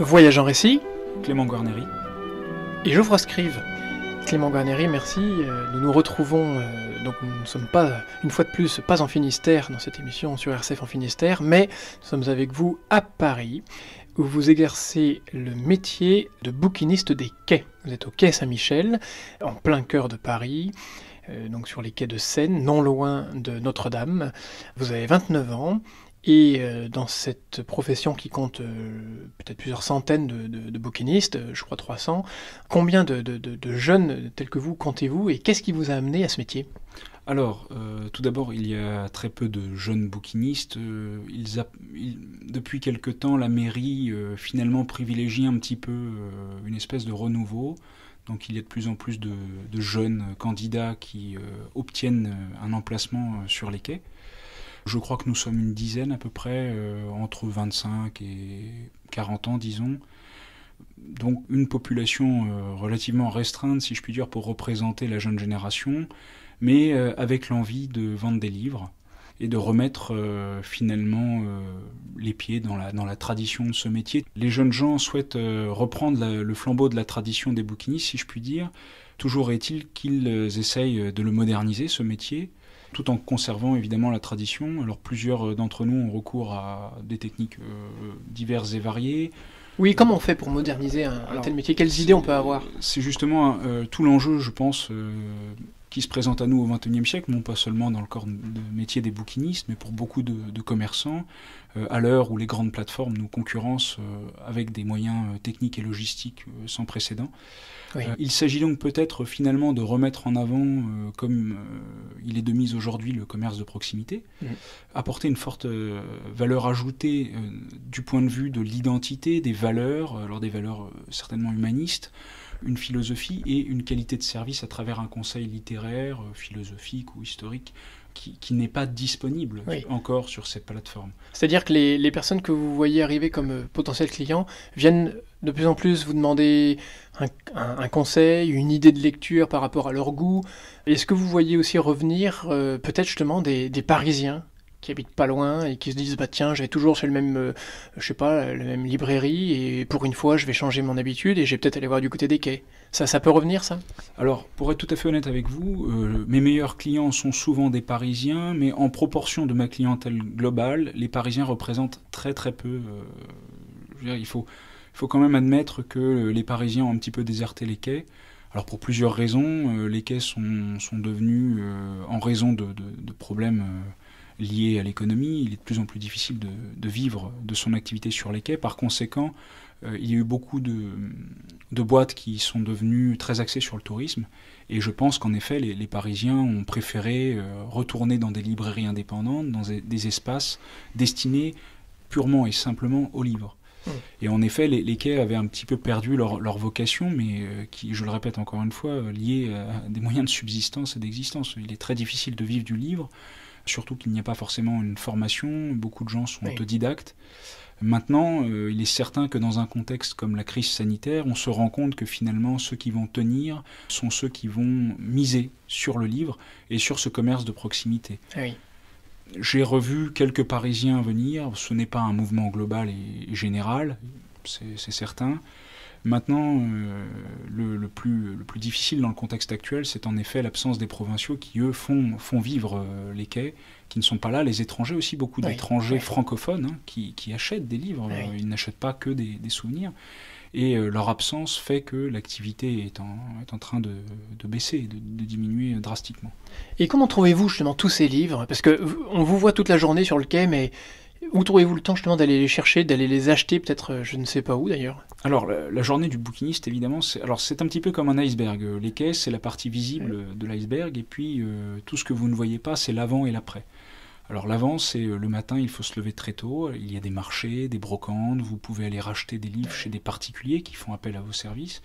Voyage en récit, Clément Guarneri. Et Geoffroy Scrive. Clément Guarneri, merci. Euh, nous nous retrouvons, euh, donc nous ne sommes pas, une fois de plus, pas en Finistère dans cette émission sur RCF en Finistère, mais nous sommes avec vous à Paris, où vous exercez le métier de bouquiniste des quais. Vous êtes au quai Saint-Michel, en plein cœur de Paris euh, donc sur les quais de Seine, non loin de Notre-Dame. Vous avez 29 ans et euh, dans cette profession qui compte euh, peut-être plusieurs centaines de, bouquinistes, euh, je crois 300, combien de, jeunes tels que vous comptez-vous et qu'est-ce qui vous a amené à ce métier alors, tout d'abord, il y a très peu de jeunes bouquinistes. depuis quelque temps, la mairie finalement privilégie un petit peu une espèce de renouveau. Donc il y a de plus en plus de jeunes candidats qui obtiennent un emplacement sur les quais. Je crois que nous sommes une dizaine à peu près, euh, entre 25 et 40 ans, disons. Donc une population euh, relativement restreinte, si je puis dire, pour représenter la jeune génération, mais euh, avec l'envie de vendre des livres et de remettre finalement les pieds dans la, dans la tradition de ce métier. Les jeunes gens souhaitent reprendre le flambeau de la tradition des bouquinistes, si je puis dire. Toujours est-il qu'ils essayent de le moderniser, ce métier, tout en conservant évidemment la tradition. Alors plusieurs euh, d'entre nous ont recours à des techniques euh, diverses et variées. Oui, comment on fait pour moderniser un, tel métier Quelles idées on peut avoir C'est justement euh, tout l'enjeu, je pense, qui se présente à nous au XXIe siècle, non pas seulement dans le corps de métier des bouquinistes, mais pour beaucoup de, commerçants, euh, à l'heure où les grandes plateformes nous concurrencent euh, avec des moyens euh, techniques et logistiques sans précédent. il s'agit donc peut-être finalement de remettre en avant, comme il est de mise aujourd'hui, le commerce de proximité, apporter une forte valeur ajoutée du point de vue de l'identité, des valeurs, alors des valeurs certainement humanistes, une philosophie et une qualité de service à travers un conseil littéraire, euh, philosophique ou historique qui, n'est pas disponible encore sur cette plateforme. C'est-à-dire que les, personnes que vous voyez arriver comme euh, potentiels clients viennent de plus en plus vous demander un, conseil, une idée de lecture par rapport à leur goût. Est-ce que vous voyez aussi revenir euh, peut-être justement des, des Parisiens qui habitent pas loin et qui se disent bah tiens j'ai toujours chez le même euh, je sais pas la même librairie et pour une fois je vais changer mon habitude et j'ai peut-être aller voir du côté des quais ça ça peut revenir ça alors pour être tout à fait honnête avec vous euh, mes meilleurs clients sont souvent des parisiens mais en proportion de ma clientèle globale les parisiens représentent très très peu euh, il faut il faut quand même admettre que les parisiens ont un petit peu déserté les quais alors pour plusieurs raisons les quais sont, sont devenus en raison de, de, de problèmes lié à l'économie, il est de plus en plus difficile de, vivre de son activité sur les quais. Par conséquent, euh, il y a eu beaucoup de, boîtes qui sont devenues très axées sur le tourisme. Et je pense qu'en effet, les, Parisiens ont préféré euh, retourner dans des librairies indépendantes, dans des, espaces destinés purement et simplement aux livres. Hmm. Et en effet, les, quais avaient un petit peu perdu leur, vocation, mais euh, qui, je le répète encore une fois, liée à des moyens de subsistance et d'existence. Il est très difficile de vivre du livre surtout qu'il n'y a pas forcément une formation, beaucoup de gens sont autodidactes. Maintenant, euh, il est certain que dans un contexte comme la crise sanitaire, on se rend compte que finalement ceux qui vont tenir sont ceux qui vont miser sur le livre et sur ce commerce de proximité. Ah J'ai revu quelques Parisiens venir, ce n'est pas un mouvement global et général, c'est certain, Maintenant, euh, le, plus, le plus difficile dans le contexte actuel, c'est en effet l'absence des provinciaux qui, eux, font, font vivre euh, les quais, qui ne sont pas là. Les étrangers aussi, beaucoup d'étrangers francophones hein, qui, achètent des livres, ils n'achètent pas que des, souvenirs. Et euh, leur absence fait que l'activité est en, est en train de, baisser, de, de, diminuer drastiquement. Et comment trouvez-vous justement tous ces livres Parce que on vous voit toute la journée sur le quai, mais où trouvez-vous le temps justement d'aller les chercher, d'aller les acheter peut-être, euh, je ne sais pas où d'ailleurs Alors la, journée du bouquiniste évidemment, c'est, un petit peu comme un iceberg. Euh, les caisses, c'est la partie visible de l'iceberg et puis euh, tout ce que vous ne voyez pas, c'est l'avant et l'après. Alors l'avant, c'est le matin, il faut se lever très tôt, il y a des marchés, des brocantes, vous pouvez aller racheter des livres chez des particuliers qui font appel à vos services.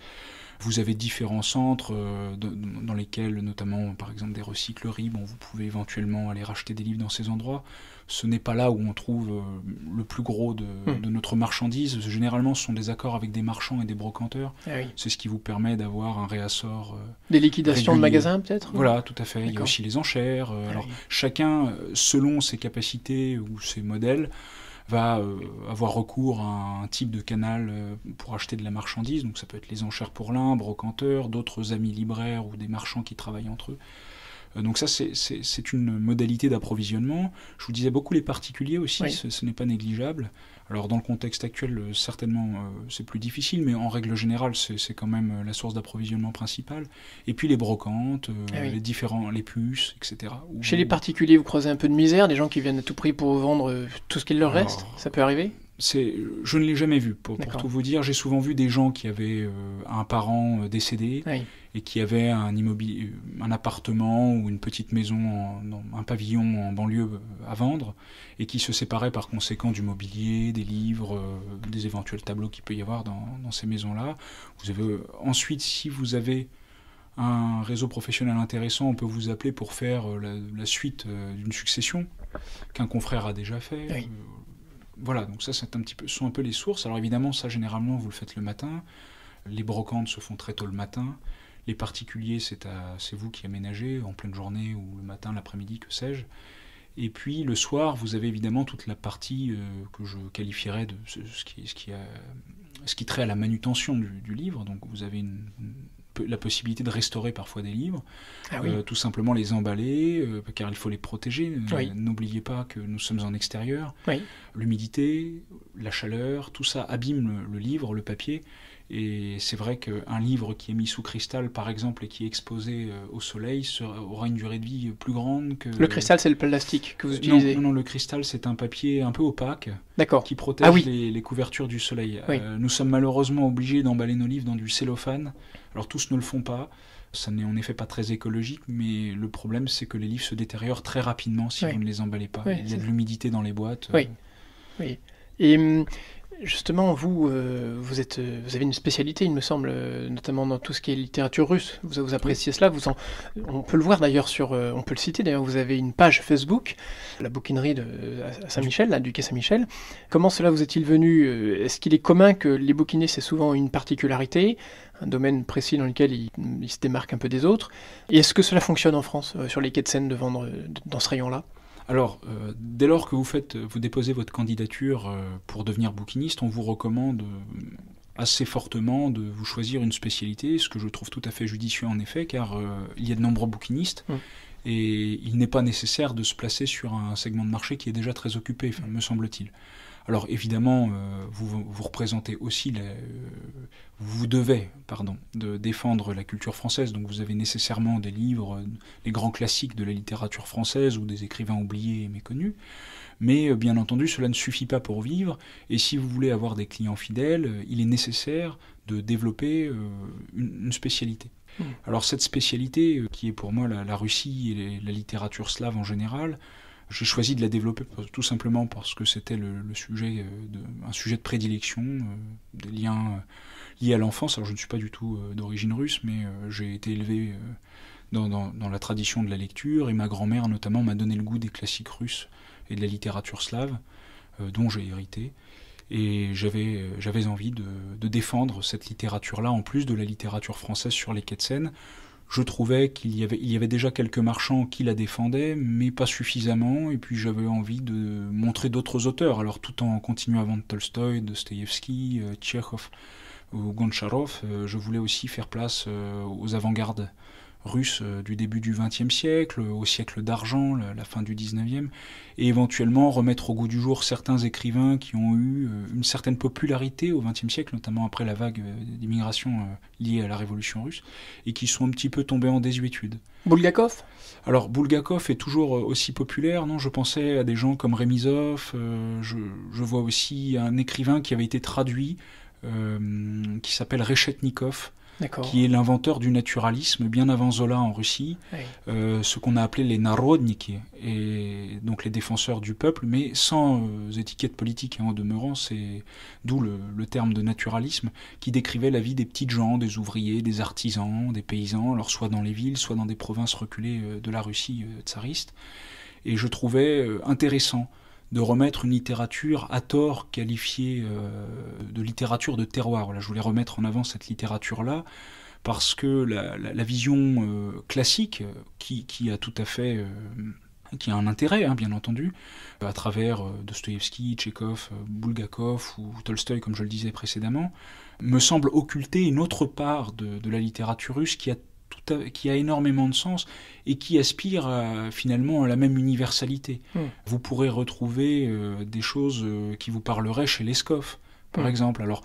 Vous avez différents centres dans lesquels, notamment par exemple des recycleries, bon, vous pouvez éventuellement aller racheter des livres dans ces endroits ce n'est pas là où on trouve euh, le plus gros hmm. de, notre marchandise. Généralement, ce sont des accords avec des marchands et des brocanteurs. Ah C'est ce qui vous permet d'avoir un réassort. Euh, des liquidations de magasins, peut-être Voilà, tout à fait. Il y a aussi les enchères. Euh, ah alors, chacun, selon ses capacités ou ses modèles, va avoir recours à un type de canal pour acheter de la marchandise. Donc ça peut être les enchères pour l'un, brocanteurs, d'autres amis libraires ou des marchands qui travaillent entre eux. Euh, donc ça, c'est une modalité d'approvisionnement. Je vous disais beaucoup les particuliers aussi, ce, n'est pas négligeable. Alors dans le contexte actuel, euh, certainement, euh, c'est plus difficile, mais en règle générale, c'est quand même la source d'approvisionnement principale. Et puis les brocantes, eh les différents, les puces, etc. Chez les particuliers, vous croisez un peu de misère, des gens qui viennent à tout prix pour vendre tout ce qu'il leur reste, ça peut arriver je ne l'ai jamais vu. Pour, tout vous dire, j'ai souvent vu des gens qui avaient euh, un parent euh, décédé et qui avaient un, euh, un appartement ou une petite maison, un pavillon en banlieue à vendre et qui se séparaient par conséquent du mobilier, des livres, des éventuels tableaux qu'il peut y avoir dans, ces maisons-là. Vous avez ensuite, si vous avez un réseau professionnel intéressant, on peut vous appeler pour faire la, suite d'une succession qu'un confrère a déjà fait voilà, donc ça, c'est un petit peu, sont un peu les sources. Alors évidemment, ça, généralement, vous le faites le matin. Les brocantes se font très tôt le matin. Les particuliers, c'est vous qui aménagez en pleine journée ou le matin, l'après-midi, que sais-je. Et puis le soir, vous avez évidemment toute la partie euh, que je qualifierais de ce, qui, ce, qui ce qui trait à la manutention du, livre. Donc vous avez une la possibilité de restaurer parfois des livres, ah euh, tout simplement les emballer, euh, car il faut les protéger. Euh, n'oubliez pas que nous sommes en extérieur. L'humidité, la chaleur, tout ça abîme le, livre, le papier. Et c'est vrai qu'un livre qui est mis sous cristal, par exemple, et qui est exposé au soleil, aura une durée de vie plus grande que... Le cristal, c'est le plastique que vous utilisez Non, non, le cristal, c'est un papier un peu opaque qui ah protège les, les, couvertures du soleil. nous sommes malheureusement obligés d'emballer nos livres dans du cellophane. Alors tous ne le font pas, ça n'est en effet pas très écologique, mais le problème c'est que les livres se détériorent très rapidement si on ne les emballez pas. Il y a de l'humidité dans les boîtes. Oui. Euh. oui. Et hum, Justement, vous, euh, vous, êtes, euh, vous avez une spécialité, il me semble, euh, notamment dans tout ce qui est littérature russe. Vous, vous appréciez cela. Vous on peut le voir d'ailleurs sur, on peut le citer d'ailleurs. Vous avez une page Facebook, la bouquinerie de Saint-Michel, là, du quai Saint-Michel. Comment cela vous est-il venu Est-ce qu'il est commun que les bouquiniers c'est souvent une particularité, un domaine précis dans lequel ils, se démarquent un peu des autres Et est-ce que cela fonctionne en France sur les quais de Seine de vendre dans ce rayon-là alors, euh, dès lors que vous, faites, euh, vous déposez votre candidature euh, pour devenir bouquiniste, on vous recommande assez fortement de vous choisir une spécialité, ce que je trouve tout à fait judicieux en effet, car il y a de nombreux bouquinistes. Mm. Et il n'est pas nécessaire de se placer sur un segment de marché qui est déjà très occupé, me semble-t-il. Alors évidemment, euh, vous, vous représentez aussi, la, euh, vous devez, pardon, de défendre la culture française, donc vous avez nécessairement des livres, les euh, grands classiques de la littérature française ou des écrivains oubliés et méconnus. Mais bien entendu, cela ne suffit pas pour vivre, et si vous voulez avoir des clients fidèles, il est nécessaire de développer une, spécialité. Mmh. Alors cette spécialité, qui est pour moi la, Russie et la littérature slave en général, j'ai choisi de la développer tout simplement parce que c'était le, sujet, euh, de, un sujet de prédilection, euh, des liens euh, liés à l'enfance. Alors je ne suis pas du tout d'origine russe, mais j'ai été élevé dans, la tradition de la lecture et ma grand-mère notamment m'a donné le goût des classiques russes et de la littérature slave dont j'ai hérité et j'avais j'avais envie de, défendre cette littérature là en plus de la littérature française sur les quais de je trouvais qu'il y avait, déjà quelques marchands qui la défendaient, mais pas suffisamment, et puis j'avais envie de montrer d'autres auteurs, alors tout en continuant avant vendre Tolstoï, Dostoïevski, euh, Tchekhov ou Goncharov, euh, je voulais aussi faire place euh, aux avant-gardes russe euh, du début du XXe siècle, au siècle d'argent, la fin du XIXe, et éventuellement remettre au goût du jour certains écrivains qui ont eu euh, une certaine popularité au XXe siècle, notamment après la vague euh, d'immigration liée à la Révolution russe, et qui sont un petit peu tombés en désuétude. Bulgakov Alors Bulgakov est toujours aussi populaire, non Je pensais à des gens comme Remizov, je, vois aussi un écrivain qui avait été traduit, qui s'appelle Rechetnikov, qui est l'inventeur du naturalisme bien avant Zola en Russie, euh, ce qu'on a appelé les narodniki, et donc les défenseurs du peuple, mais sans euh, étiquette politique en demeurant, c'est d'où le, terme de naturalisme, qui décrivait la vie des petites gens, des ouvriers, des artisans, des paysans, alors soit dans les villes, soit dans des provinces reculées euh, de la Russie tsariste. Et je trouvais intéressant de remettre une littérature à tort qualifiée euh, de littérature de terroir. Là, je voulais remettre en avant cette littérature-là parce que la, vision euh, classique, euh, qui, a tout à fait... qui a un intérêt, hein, bien entendu, à travers Dostoïevski, Tchekhov, Bulgakov ou Tolstoï, comme je le disais précédemment, me semble occulter une autre part de la littérature russe qui a qui a énormément de sens et qui aspire finalement à la même universalité. Hmm. Vous pourrez retrouver euh, des choses euh, qui vous parleraient chez Lescoff, par hmm. exemple. Alors,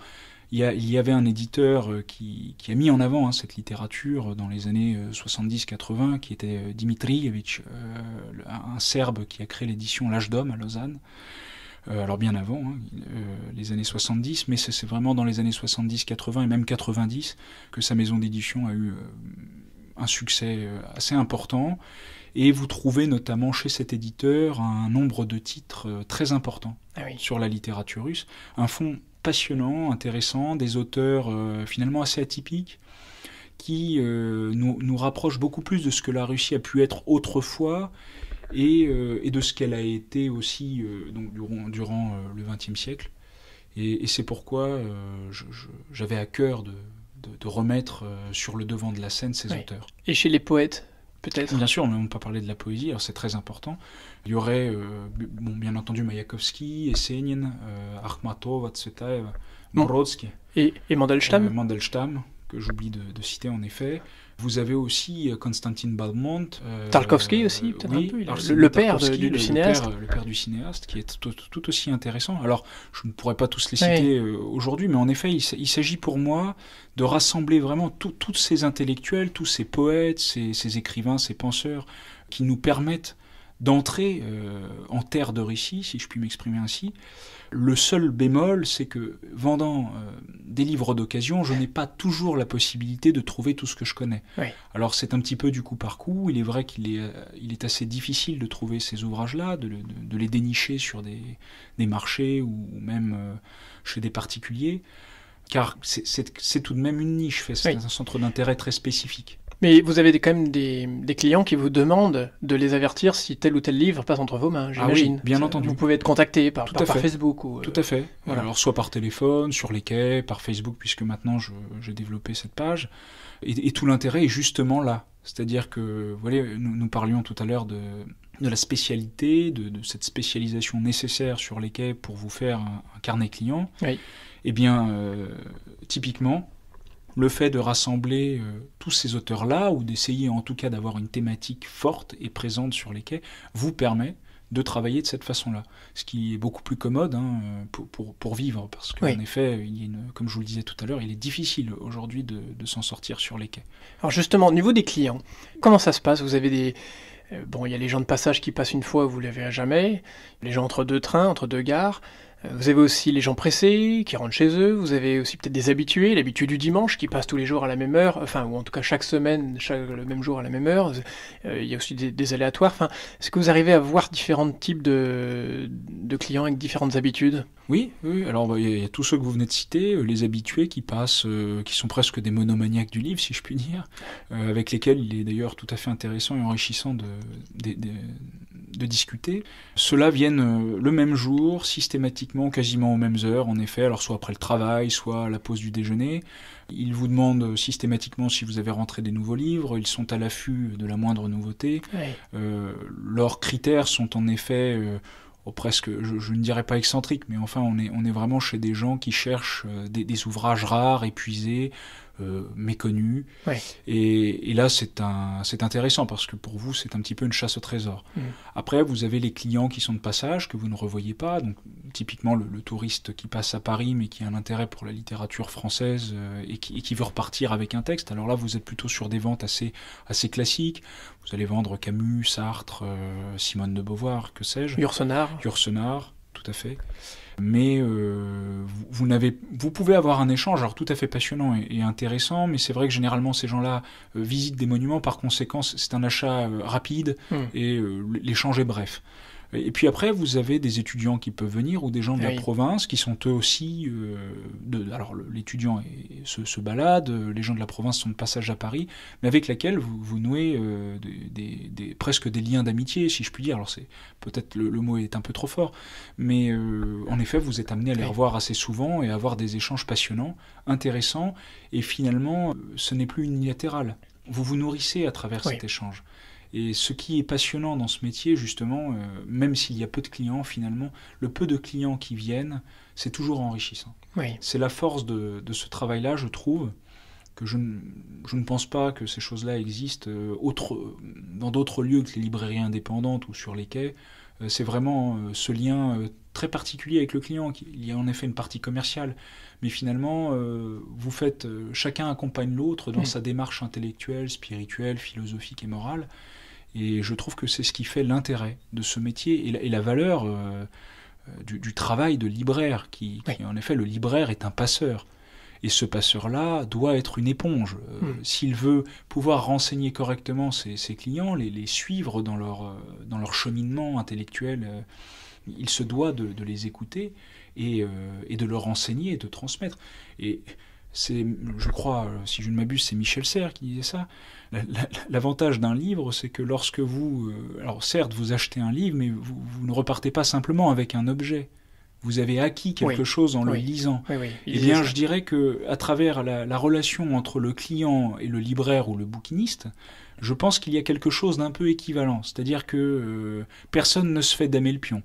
il y, avait un éditeur euh, qui, a mis en avant hein, cette littérature dans les années 70-80, qui était Dimitrievich, un Serbe qui a créé l'édition L'âge d'homme à Lausanne. alors bien avant, hein, les années 70, mais c'est vraiment dans les années 70, 80 et même 90 que sa maison d'édition a eu un succès euh, assez important, et vous trouvez notamment chez cet éditeur un nombre de titres euh, très importants ah sur la littérature russe, un fond passionnant, intéressant, des auteurs euh, finalement assez atypiques, qui nous, nous rapprochent beaucoup plus de ce que la Russie a pu être autrefois, et, de ce qu'elle a été aussi donc, durant, durant le XXe siècle. Et, et c'est pourquoi j'avais à cœur de, de, remettre euh, sur le devant de la scène ces auteurs. Et chez les poètes Peut-être. Bien sûr, on n'a pas parlé de la poésie, alors c'est très important. Il y aurait, euh, bon, bien entendu, Mayakovsky, Essenin, euh, etc., Et, Mandelstam euh, Mandelstam, que j'oublie de, citer en effet. Vous avez aussi Constantine euh, Balmont. Euh, Tarkovsky euh, aussi, peut-être un peu. le, père du, cinéaste. le père, du cinéaste, qui est tout, aussi intéressant. Alors, je ne pourrais pas tous les citer aujourd'hui, mais en effet, il, s'agit pour moi de rassembler vraiment tous ces intellectuels, tous ces poètes, ces, ces écrivains, ces penseurs qui nous permettent d'entrer euh, en terre de récit, si je puis m'exprimer ainsi. Le seul bémol, c'est que vendant euh, des livres d'occasion, je n'ai pas toujours la possibilité de trouver tout ce que je connais. Alors c'est un petit peu du coup par coup. Il est vrai qu'il est, euh, assez difficile de trouver ces ouvrages-là, de, les dénicher sur des, marchés ou même chez des particuliers car c'est tout de même une niche, c'est un centre d'intérêt très spécifique. Mais vous avez quand même des, clients qui vous demandent de les avertir si tel ou tel livre passe entre vos mains, j'imagine. Ah oui, bien entendu. Vous pouvez être contacté par, Facebook ou. Tout euh, à fait. Voilà. Alors, soit par téléphone, sur les quais, par Facebook, puisque maintenant j'ai développé cette page. Et, tout l'intérêt est justement là. C'est-à-dire que, vous voyez, nous, parlions tout à l'heure de, la spécialité, de, cette spécialisation nécessaire sur les quais pour vous faire un, carnet client, oui. eh bien, euh, typiquement, le fait de rassembler euh, tous ces auteurs-là, ou d'essayer en tout cas d'avoir une thématique forte et présente sur les quais, vous permet de travailler de cette façon-là, ce qui est beaucoup plus commode hein, pour, vivre, parce qu'en effet, comme je vous le disais tout à l'heure, il est difficile aujourd'hui de, s'en sortir sur les quais. Alors justement, au niveau des clients, comment ça se passe Vous avez des... Euh, bon, il y a les gens de passage qui passent une fois, vous les verrez jamais, les gens entre deux trains, entre deux gares, vous avez aussi les gens pressés qui rentrent chez eux, vous avez aussi peut-être des habitués, l'habitude du dimanche qui passe tous les jours à la même heure, enfin, ou en tout cas chaque semaine, chaque, le même jour à la même heure, euh, il y a aussi des, aléatoires, enfin, est-ce que vous arrivez à voir différents types de, de clients avec différentes habitudes oui, oui, alors bah, il y, a tous ceux que vous venez de citer, euh, les habitués qui passent, euh, qui sont presque des monomaniaques du livre, si je puis dire, avec lesquels il est d'ailleurs tout à fait intéressant et enrichissant de, de, de discuter. Ceux-là viennent le même jour, systématiquement quasiment aux mêmes heures, en effet, alors soit après le travail, soit à la pause du déjeuner. Ils vous demandent systématiquement si vous avez rentré des nouveaux livres, ils sont à l'affût de la moindre nouveauté. Euh, leurs critères sont en effet... Euh, oh, presque, je, ne dirais pas excentriques, mais enfin, on est, on est vraiment chez des gens qui cherchent euh, des ouvrages rares, épuisés, euh, méconnu, Et, là, c'est intéressant parce que pour vous, c'est un petit peu une chasse au trésor. Mm. Après, vous avez les clients qui sont de passage, que vous ne revoyez pas. Donc, typiquement, le, touriste qui passe à Paris, mais qui a un intérêt pour la littérature française euh, et qui, veut repartir avec un texte. Alors là, vous êtes plutôt sur des ventes assez, assez classiques. Vous allez vendre Camus, Sartre, euh, Simone de Beauvoir, que sais-je. Ursenard Ursenard tout à fait mais euh, vous, vous pouvez avoir un échange, alors tout à fait passionnant et, intéressant, mais c'est vrai que généralement ces gens-là euh, visitent des monuments, par conséquent c'est un achat euh, rapide hmm. et l'échange est bref. Et puis après, vous avez des étudiants qui peuvent venir ou des gens de la province qui sont eux aussi. Euh, de, alors l'étudiant se, balade, euh, les gens de la province sont de passage à Paris, mais avec laquelle vous, vous nouez euh, des, presque des liens d'amitié, si je puis dire. Alors c'est peut-être le, mot est un peu trop fort, mais en effet, vous êtes amené à les revoir assez souvent et à avoir des échanges passionnants, intéressants, et finalement, ce n'est plus unilatéral. Vous vous nourrissez à travers cet échange. Et ce qui est passionnant dans ce métier, justement, euh, même s'il y a peu de clients, finalement, le peu de clients qui viennent, c'est toujours enrichissant. Oui. C'est la force de, de ce travail-là, je trouve, que je, ne, je ne pense pas que ces choses-là existent euh, autre, dans d'autres lieux que les librairies indépendantes ou sur les quais. Euh, c'est vraiment ce lien très particulier avec le client. Il y a en effet une partie commerciale, mais finalement, vous faites, chacun accompagne l'autre dans sa démarche intellectuelle, spirituelle, philosophique et morale. Et je trouve que c'est ce qui fait l'intérêt de ce métier et la, valeur euh, euh, du, travail de libraire, qui, en effet, le libraire est un passeur. Et ce passeur-là doit être une éponge. Euh, hmm. S'il veut pouvoir renseigner correctement ses, clients, les, suivre dans leur, dans leur cheminement intellectuel, il se doit de, les écouter et, et, de leur enseigner et de transmettre. Et c'est, je crois, euh, si je ne m'abuse, c'est Michel Serres qui disait ça. L'avantage d'un livre, c'est que lorsque vous, euh, alors certes, vous achetez un livre, mais vous, ne repartez pas simplement avec un objet vous avez acquis quelque chose en le lisant. eh bien, je dirais que à travers la, relation entre le client et le libraire ou le bouquiniste, je pense qu'il y a quelque chose d'un peu équivalent. C'est-à-dire que euh, personne ne se fait damer le pion.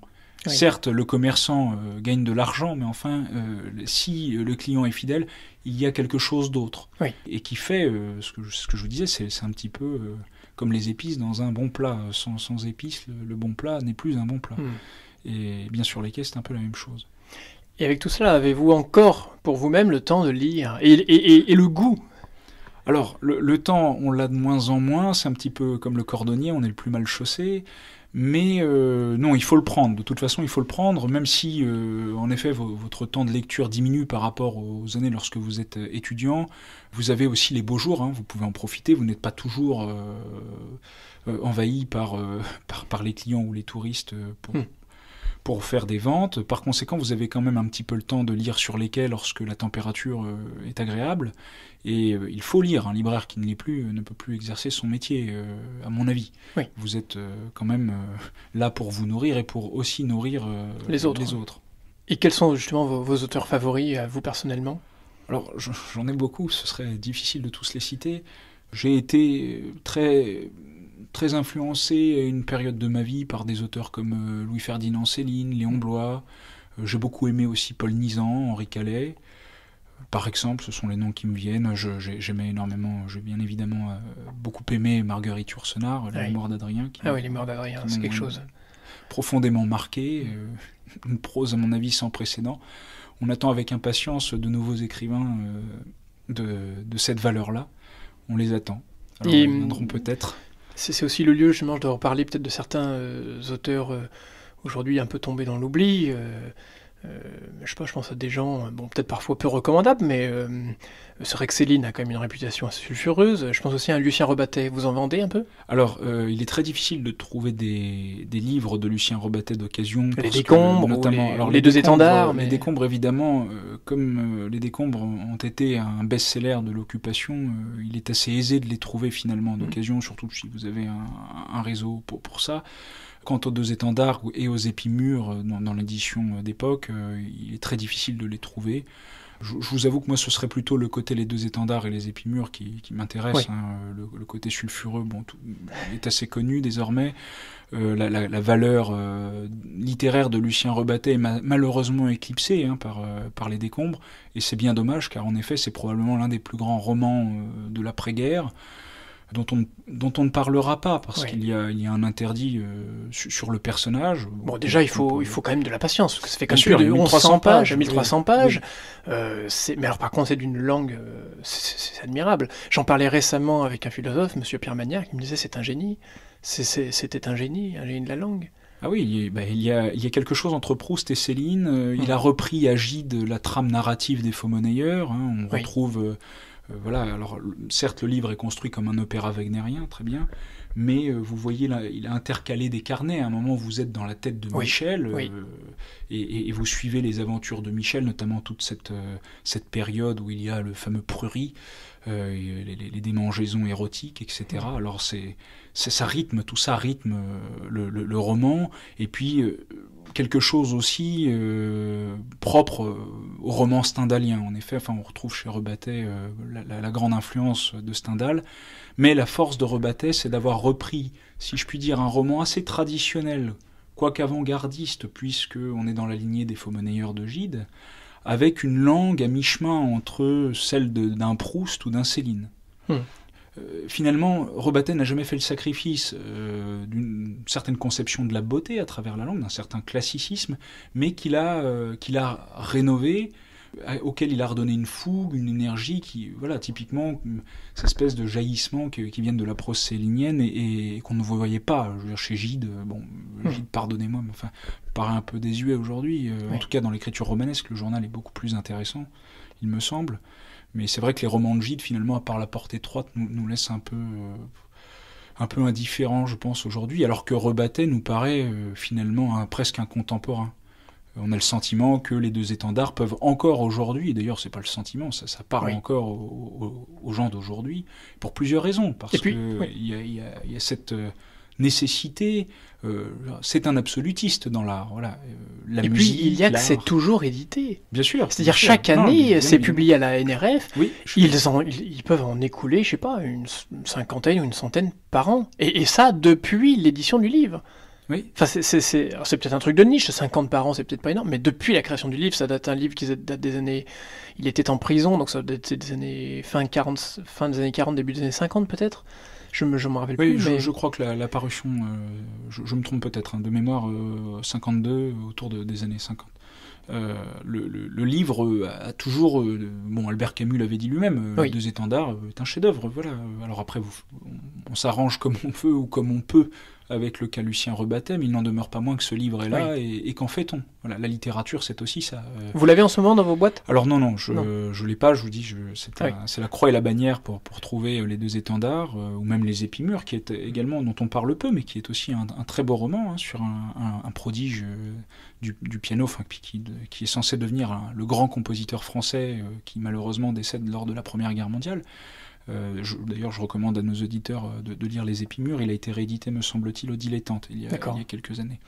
Certes, le commerçant euh, gagne de l'argent, mais enfin, euh, si le client est fidèle, il y a quelque chose d'autre. Oui. Et qui fait, euh, ce, que, je vous disais, c'est un petit peu comme les épices dans un bon plat. Sans, épices, le, bon plat n'est plus un bon plat. Hmm. Et bien sûr, les caisses, c'est un peu la même chose. Et avec tout cela, avez-vous encore pour vous-même le temps de lire et, et, le goût alors, le temps, on l'a de moins en moins, c'est un petit peu comme le cordonnier, on est le plus mal chaussé. Mais euh, non, il faut le prendre. De toute façon, il faut le prendre, même si, euh, en effet, votre temps de lecture diminue par rapport aux années lorsque vous êtes euh, étudiant. Vous avez aussi les beaux jours, hein. vous pouvez en profiter. Vous n'êtes pas toujours euh, euh, envahi par, par, les clients ou les touristes pour, hmm pour faire des ventes. Par conséquent, vous avez quand même un petit peu le temps de lire sur les quais lorsque la température euh, est agréable. Et euh, il faut lire. Un libraire qui ne l'est plus euh, ne peut plus exercer son métier, à mon avis. Vous êtes quand même là pour vous nourrir et pour aussi nourrir les autres. Et quels sont justement vos, auteurs favoris, à vous personnellement Alors, j'en ai beaucoup, ce serait difficile de tous les citer. J'ai été très très influencé à une période de ma vie par des auteurs comme euh, Louis-Ferdinand Céline, Léon mm. Blois. Euh, j'ai beaucoup aimé aussi Paul Nizan, Henri Calais. Par exemple, ce sont les noms qui me viennent. J'aimais énormément, j'ai bien évidemment euh, beaucoup aimé Marguerite Yourcenar, Les oui. d'Adrien. Ah oui, ah Les Morts d'Adrien, c'est quelque chose. Profondément marqué, une prose à mon avis sans précédent. On attend avec impatience de nouveaux écrivains de, de cette valeur-là. On les attend. ils viendront peut-être. C'est aussi le lieu je mange, de reparler peut-être de certains euh, auteurs euh, aujourd'hui un peu tombés dans l'oubli. Euh, euh, je sais pas, je pense à des gens, euh, bon, peut-être parfois peu recommandables, mais euh, c'est que Céline a quand même une réputation assez sulfureuse. Je pense aussi à Lucien Rebattet. Vous en vendez un peu Alors, euh, il est très difficile de trouver des, des livres de Lucien Rebattet d'occasion. Les décombres, notamment. Les, alors, les, deux étendards. Mais... Les décombres, évidemment, euh, comme les décombres ont été un best-seller de l'occupation, il est assez aisé de les trouver finalement d'occasion, mm. surtout si vous avez un, un réseau pour, pour ça. Quant aux deux étendards et aux épimures euh, dans, l'édition euh, d'époque, euh, il est très difficile de les trouver. Je, vous avoue que moi, ce serait plutôt le côté les deux étendards et les épimures qui, m'intéresse. Hein, le, côté sulfureux, bon, tout, est assez connu désormais. la, valeur littéraire de Lucien Rebatté est malheureusement éclipsée hein, par les décombres, et c'est bien dommage, car en effet, c'est probablement l'un des plus grands romans de l'après-guerre dont on, dont on ne parlera pas parce qu'il y a, il y a un interdit euh, sur le personnage. Bon, déjà, il faut, il faut quand même de la patience, parce que ça fait quand même plus pages, 1300 pages. Euh, mais alors, par contre, c'est d'une langue, euh, c'est admirable. J'en parlais récemment avec un philosophe, Monsieur Pierre Magnard, qui me disait c'est un génie. C'était un génie, un génie de la langue. Ah oui, il y, a, bah, il, y a, quelque chose entre Proust et Céline. Il hmm. a repris Agide la trame narrative des faux monnayeurs. Hein. on retrouve euh, voilà, alors certes le livre est construit comme un opéra wagnérien, très bien, mais euh, vous voyez là, il a intercalé des carnets. À un moment, vous êtes dans la tête de Michel euh, et, vous suivez les aventures de Michel, notamment toute cette, cette période où il y a le fameux prurit, les, démangeaisons érotiques, etc. Alors c'est, ça rythme, tout ça rythme le roman. Et puis quelque chose aussi euh, propre euh, au roman stendhalien. En effet, enfin, on retrouve chez Rebattet euh, la, grande influence de Stendhal, mais la force de Rebattet, c'est d'avoir repris, si je puis dire, un roman assez traditionnel, quoique avant-gardiste, puisque on est dans la lignée des faux-monnayeurs de Gide, avec une langue à mi-chemin entre celle d'un Proust ou d'un Céline. Hmm. Euh, finalement, Robatet n'a jamais fait le sacrifice euh, d'une certaine conception de la beauté à travers la langue, d'un certain classicisme, mais qu'il a, euh, qu'il a rénové, auquel il a redonné une fougue, une énergie qui, voilà, typiquement, cette espèce de jaillissement qui, qui de la prose célinienne et, qu'on ne voyait pas. chez Gide, bon, hmm. Gide, pardonnez-moi, mais enfin, paraît un peu désuet aujourd'hui. En tout cas, dans l'écriture romanesque, le journal est beaucoup plus intéressant, il me semble. Mais c'est vrai que les romans de Gide, finalement, à part la porte étroite, nous, nous laissent un peu, euh, un peu indifférents, je pense, aujourd'hui, alors que Rebattet nous paraît euh, finalement un, presque un contemporain. On a le sentiment que les deux étendards peuvent encore aujourd'hui, et d'ailleurs n'est pas le sentiment, ça, ça encore aux, gens d'aujourd'hui, pour plusieurs raisons, parce qu'il il y, a cette... Euh, nécessité. Euh, c'est un absolutiste dans l'art. Voilà. Euh, la il musique, a que c'est toujours édité. Bien sûr. C'est-à-dire, chaque année, c'est publié à la NRF. Oui, ils, en, ils peuvent en écouler, je sais pas, une cinquantaine ou une centaine par an. Et, ça, depuis l'édition du livre. Oui. Enfin, c'est peut-être un truc de niche, 50 par an, c'est peut-être pas énorme, mais depuis la création du livre, ça date un livre qui date des années. Il était en prison, donc ça date des années. fin, 40, fin des années 40, début des années 50 peut-être. Je rappelle Je, crois que la, parution, euh, je, me trompe peut-être, hein, de mémoire 52, euh, euh, autour des années 50. le, livre a toujours, bon, Albert Camus l'avait dit lui-même, Les deux étendards est un chef-d'œuvre. Voilà. Alors après, vous, on s'arrange comme on peut ou comme on peut avec le cas Lucien mais il n'en demeure pas moins que ce livre est là et, qu'en fait-on La littérature, c'est aussi ça. Euh. Vous l'avez en ce moment dans vos boîtes Alors non, non, je ne l'ai pas, je vous dis, c'est la croix et la bannière pour, pour trouver euh, les deux étendards, euh, ou même les épimures, qui est également, dont on parle peu, mais qui est aussi un, très beau roman hein, sur un, prodige du, piano, qui, qui, est censé devenir hein, le grand compositeur français qui malheureusement décède lors de la Première Guerre mondiale. Euh, d'ailleurs, je recommande à nos auditeurs euh, de, lire Les Épimures. Il a été réédité, me semble-t-il, au Dilettante il y a, il y quelques années.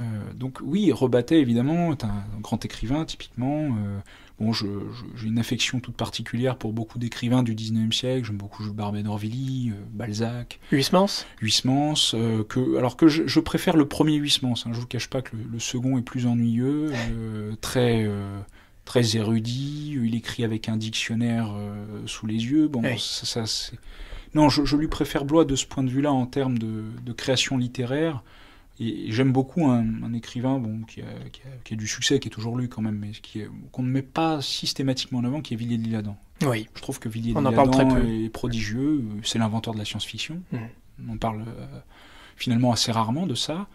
Euh, donc oui, Rebattet évidemment est un, grand écrivain typiquement. bon, j'ai une affection toute particulière pour beaucoup d'écrivains du 19e siècle. J'aime beaucoup Barbet d'Orvilly, Balzac. Huysmans Huysmans, que, alors que je, préfère le premier Huysmans. Hein. Je ne vous cache pas que le, le second est plus ennuyeux, très très érudit, il écrit avec un dictionnaire euh, sous les yeux. Bon, ça, c'est... non, je, lui préfère Blois de ce point de vue-là en termes de, création littéraire. Et, j'aime beaucoup un, écrivain bon, qui, a, qui, a, qui a du succès, qui est toujours lu quand même, mais qu'on ne met pas systématiquement en avant, qui est Villiers de lisle Oui. Je trouve que Villiers de lisle est prodigieux, c'est l'inventeur de la science-fiction. Mm. On parle euh, finalement assez rarement de ça.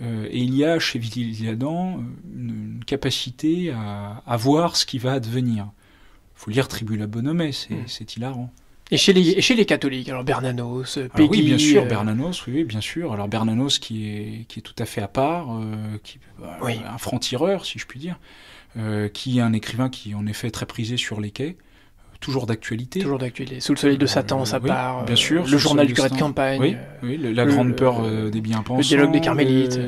Euh, et il y a chez Vitiliadan euh, une, une capacité à, à, voir ce qui va advenir. Il faut lire Tribula Bonhomme, hmm. c'est hilarant. Et chez, les, et chez les catholiques, alors Bernanos, euh, oui, bien sûr, Bernanos, oui, bien sûr. Alors Bernanos qui est, qui est tout à fait à part, qui, bah, un franc-tireur, si je puis dire, qui est un écrivain qui en effet très prisé sur les quais, toujours d'actualité. Toujours d'actualité. Sous le soleil de Satan, ça euh, part. Bien euh, sûr. Le journal du curé de campagne. Oui, euh, la grande peur des biens pensants Le dialogue des carmélites.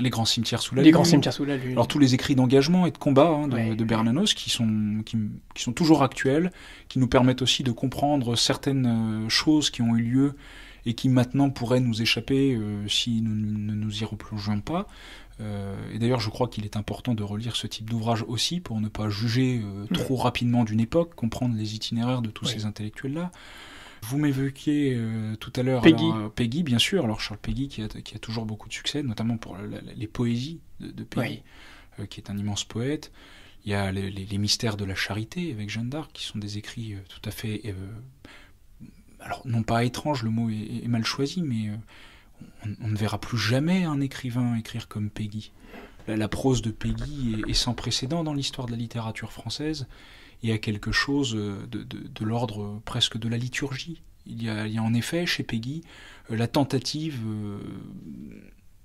les grands cimetières sous la lune. Les grands cimetières sous la lune. Alors tous les écrits d'engagement et de combat hein, de, Bernanos qui sont, qui, sont toujours actuels, qui nous permettent aussi de comprendre certaines choses qui ont eu lieu et qui maintenant pourraient nous échapper si nous ne nous y replongeons pas. Euh, et d'ailleurs, je crois qu'il est important de relire ce type d'ouvrage aussi pour ne pas juger euh, mm. trop rapidement d'une époque, comprendre les itinéraires de tous ces intellectuels-là. Vous m'évoquiez euh, tout à l'heure Peggy. Peggy, bien sûr. Alors Charles Peggy qui a, qui a, toujours beaucoup de succès, notamment pour les poésies de, Peggy, qui est un immense poète. Il y a les, les, mystères de la charité avec Jeanne d'Arc, qui sont des écrits tout à fait, alors non pas étranges, le mot est mal choisi, mais on, ne verra plus jamais un écrivain écrire comme Peggy. La, prose de Peggy est, sans précédent dans l'histoire de la littérature française Il y a quelque chose de, l'ordre presque de la liturgie. Il y, a, en effet chez Peggy euh, la tentative euh,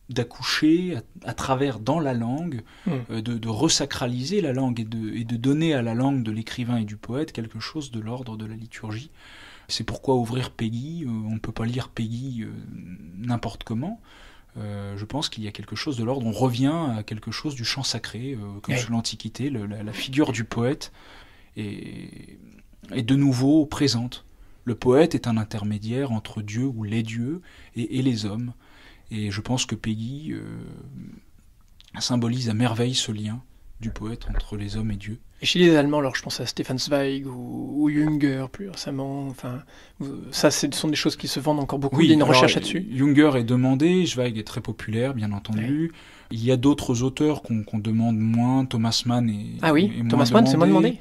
d'accoucher à, travers dans la langue, hmm. euh, de, resacraliser la langue et de, donner à la langue de l'écrivain et du poète quelque chose de l'ordre de la liturgie. C'est pourquoi ouvrir Peggy, on ne peut pas lire Peggy n'importe comment, euh, je pense qu'il y a quelque chose de l'ordre. On revient à quelque chose du champ sacré, euh, comme l'Antiquité, la, figure du poète est, de nouveau présente. Le poète est un intermédiaire entre Dieu ou les dieux et, les hommes. Et je pense que Peggy euh, symbolise à merveille ce lien du poète entre les hommes et Dieu. Et chez les Allemands, alors je pense à Stefan Zweig ou, Junger plus récemment. Enfin, ça, ce sont des choses qui se vendent encore beaucoup. Il y a une recherche là-dessus. Junger est demandé, Zweig est très populaire, bien entendu. Il y a d'autres auteurs qu'on demande moins. Thomas Mann et Ah oui, Thomas Mann, c'est moins demandé.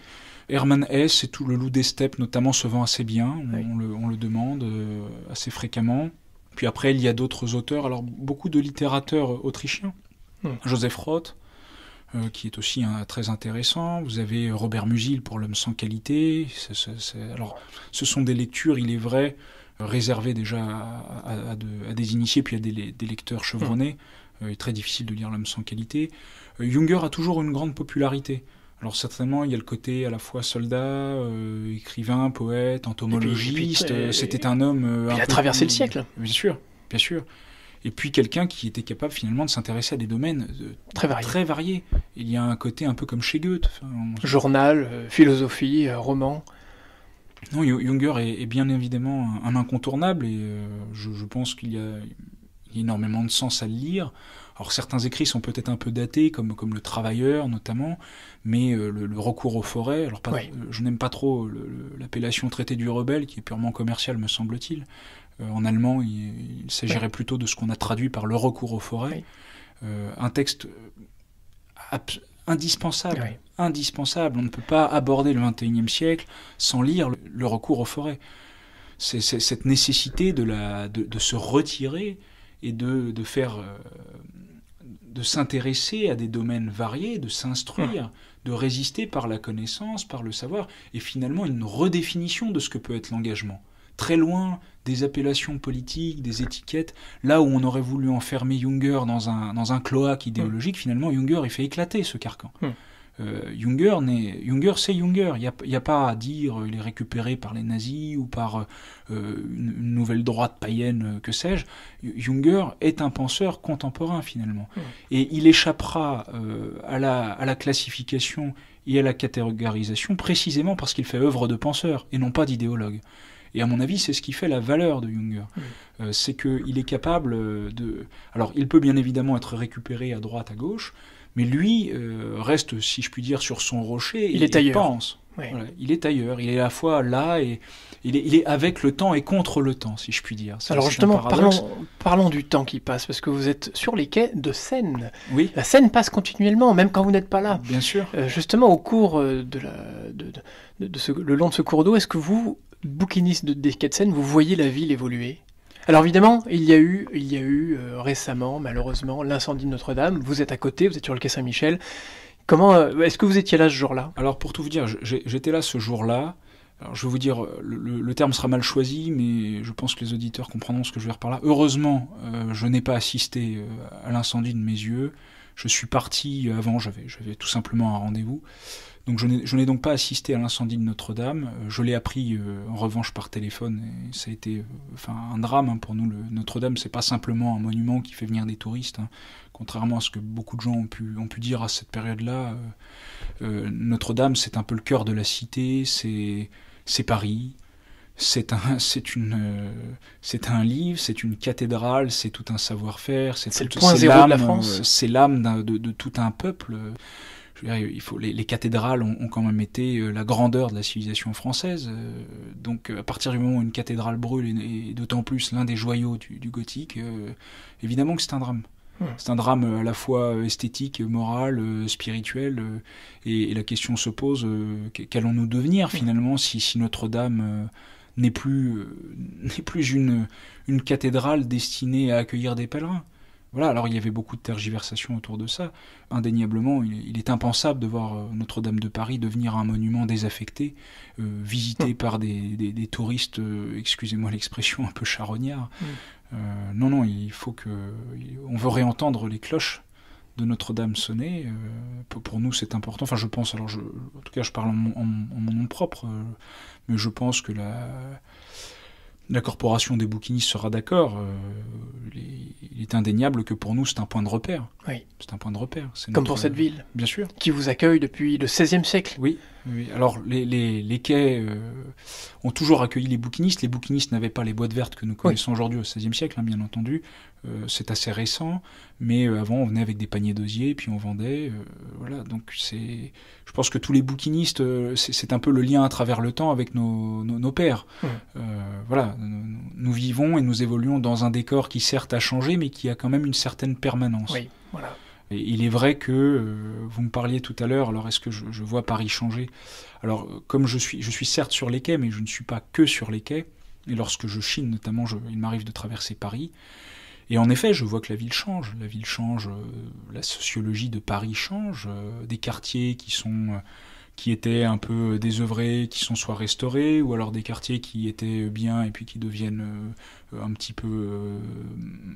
Hermann Hesse et tout le loup des steppes notamment se vend assez bien, on, le, demande euh, assez fréquemment. Puis après, il y a d'autres auteurs, alors beaucoup de littérateurs euh, autrichiens, Joseph Roth, euh, qui est aussi hein, très intéressant. Vous avez euh, Robert Musil pour L'homme sans qualité. Alors, ce sont des lectures, il est vrai, réservées déjà à, des initiés puis à des, des lecteurs chevronnés. Hmm. Euh, il est très difficile de lire L'homme sans qualité. Junger a toujours une grande popularité. Alors certainement, il y a le côté à la fois soldat, écrivain, poète, entomologiste. C'était un homme. il a traversé le siècle. Bien sûr, bien sûr et puis quelqu'un qui était capable finalement de s'intéresser à des domaines euh, très, variés. très variés. Il y a un côté un peu comme chez Goethe. Journal, euh, philosophie, euh, roman. Non, Junger est, bien évidemment un, incontournable et je, pense qu'il y a énormément de sens à le lire. Alors certains écrits sont peut-être un peu datés, comme, comme Le Travailleur notamment, mais le, recours aux forêts, alors je n'aime pas trop l'appellation traité du rebelle, qui est purement commercial me semble-t-il. Euh, en allemand, il, s'agirait plutôt de ce qu'on a traduit par le recours aux forêts. Euh, un texte euh, indispensable. Indispensable. On ne peut pas aborder le XXIe siècle sans lire le, recours aux forêts. C'est cette nécessité de, de, se retirer et de, faire. de s'intéresser à des domaines variés, de s'instruire, hum. de résister par la connaissance, par le savoir, et finalement une redéfinition de ce que peut être l'engagement. Très loin des appellations politiques, des étiquettes. Là où on aurait voulu enfermer Junger dans un, dans un cloaque idéologique, finalement, Junger, il fait éclater ce carcan. Hmm. Euh, Junger, c'est Junger. Il n'y a, pas à dire qu'il euh, il est récupéré par les nazis ou par euh, euh, une, nouvelle droite païenne, que sais-je. Junger est un penseur contemporain finalement. Hmm. Et il échappera à la, à, la, classification et à la catégorisation précisément parce qu'il fait œuvre de penseur et non pas d'idéologue. Et à mon avis, c'est ce qui fait la valeur de Junger. Euh, c'est qu'il est capable euh, de... Alors, il peut bien évidemment être récupéré à droite, à gauche, mais lui euh, reste, si je puis dire, sur son rocher. Il et, est ailleurs. pense. il est ailleurs. Il est à la fois là et il est, avec le temps et contre le temps, si je puis dire. Alors justement, parlons, du temps qui passe, parce que vous êtes sur les quais de Seine. Oui. La Seine passe continuellement, même quand vous n'êtes pas là. Bien sûr. justement, au cours de, la, de ce, le long de ce cours d'eau, est-ce que vous bouquiniste de, des vous voyez la ville évoluer alors évidemment, il y a eu, il y a eu euh, récemment, malheureusement, l'incendie de Notre-Dame. Vous êtes à côté, vous êtes sur le quai Saint-Michel. Comment euh, est-ce que vous étiez là ce jour-là Alors pour tout vous dire, j'étais là ce jour-là. je vais vous dire, le, terme sera mal choisi, mais je pense que les auditeurs comprendront ce que je vais dire par là. Heureusement, euh, je n'ai pas assisté à l'incendie de mes yeux. Je suis parti avant, j'avais tout simplement un rendez-vous. Donc je n'ai donc pas assisté à l'incendie de Notre-Dame. Euh, je l'ai appris euh, en revanche par téléphone. Et ça a été euh, enfin, un drame hein, pour nous. Notre-Dame, c'est pas simplement un monument qui fait venir des touristes. Hein. Contrairement à ce que beaucoup de gens ont pu, ont pu dire à cette période-là, Notre-Dame, c'est un peu le cœur de la cité. C'est Paris c'est un, c'est une, c'est un livre, c'est une cathédrale, c'est tout un savoir-faire, c'est, le point zéro de la France, c'est l'âme de, de, tout un peuple il faut, les, cathédrales ont, quand même été euh, la grandeur de la civilisation française. Euh, donc euh, à partir du moment où une cathédrale brûle, et, d'autant plus l'un des joyaux du, gothique, évidemment que c'est un drame. Hmm. C'est un drame à la fois esthétique, moral, spirituel, et, la question se pose qu'allons-nous devenir hmm. finalement si, Notre-Dame n'est plus, plus une, une cathédrale destinée à accueillir des pèlerins voilà, alors il y avait beaucoup de tergiversations autour de ça. Indéniablement, il, est impensable de voir euh, Notre-Dame de Paris devenir un monument désaffecté, euh, visité hmm. par des, touristes, euh, excusez-moi l'expression, un peu charognards. Hmm. non, non, il faut que. On veut réentendre les cloches de Notre-Dame sonner. pour nous, c'est important. Enfin, je pense, alors, en tout cas, je parle en, en mon nom propre, mais je pense que la la corporation des bouquinistes sera d'accord. Euh, il est indéniable que pour nous, c'est un point de repère. Oui. C'est un point de repère. Comme pour cette ville. Bien sûr. Qui vous accueille depuis le XVIe siècle. Oui. oui. Alors, les, quais euh, ont toujours accueilli les bouquinistes. Les bouquinistes n'avaient pas les boîtes vertes que nous connaissons aujourd'hui au XVIe siècle, hein, bien entendu. Euh, c'est assez récent, mais euh, avant on venait avec des paniers d'osier, puis on vendait. Euh, voilà, donc c'est. Je pense que tous les bouquinistes, c'est un peu le lien à travers le temps avec nos, nos, pères. Mmh. voilà, nous, vivons et nous évoluons dans un décor qui certes a changé, mais qui a quand même une certaine permanence. voilà. il est vrai que vous me parliez tout à l'heure, alors est-ce que je, vois Paris changer Alors, comme je suis, je suis certes sur les quais, mais je ne suis pas que sur les quais. Et lorsque je chine, notamment, il m'arrive de traverser Paris. Et en effet, je vois que la ville change. La ville change, euh, la sociologie de Paris change. Euh, des quartiers qui sont euh, qui étaient un peu désœuvrés, qui sont soit restaurés, ou alors des quartiers qui étaient bien et puis qui deviennent un petit peu,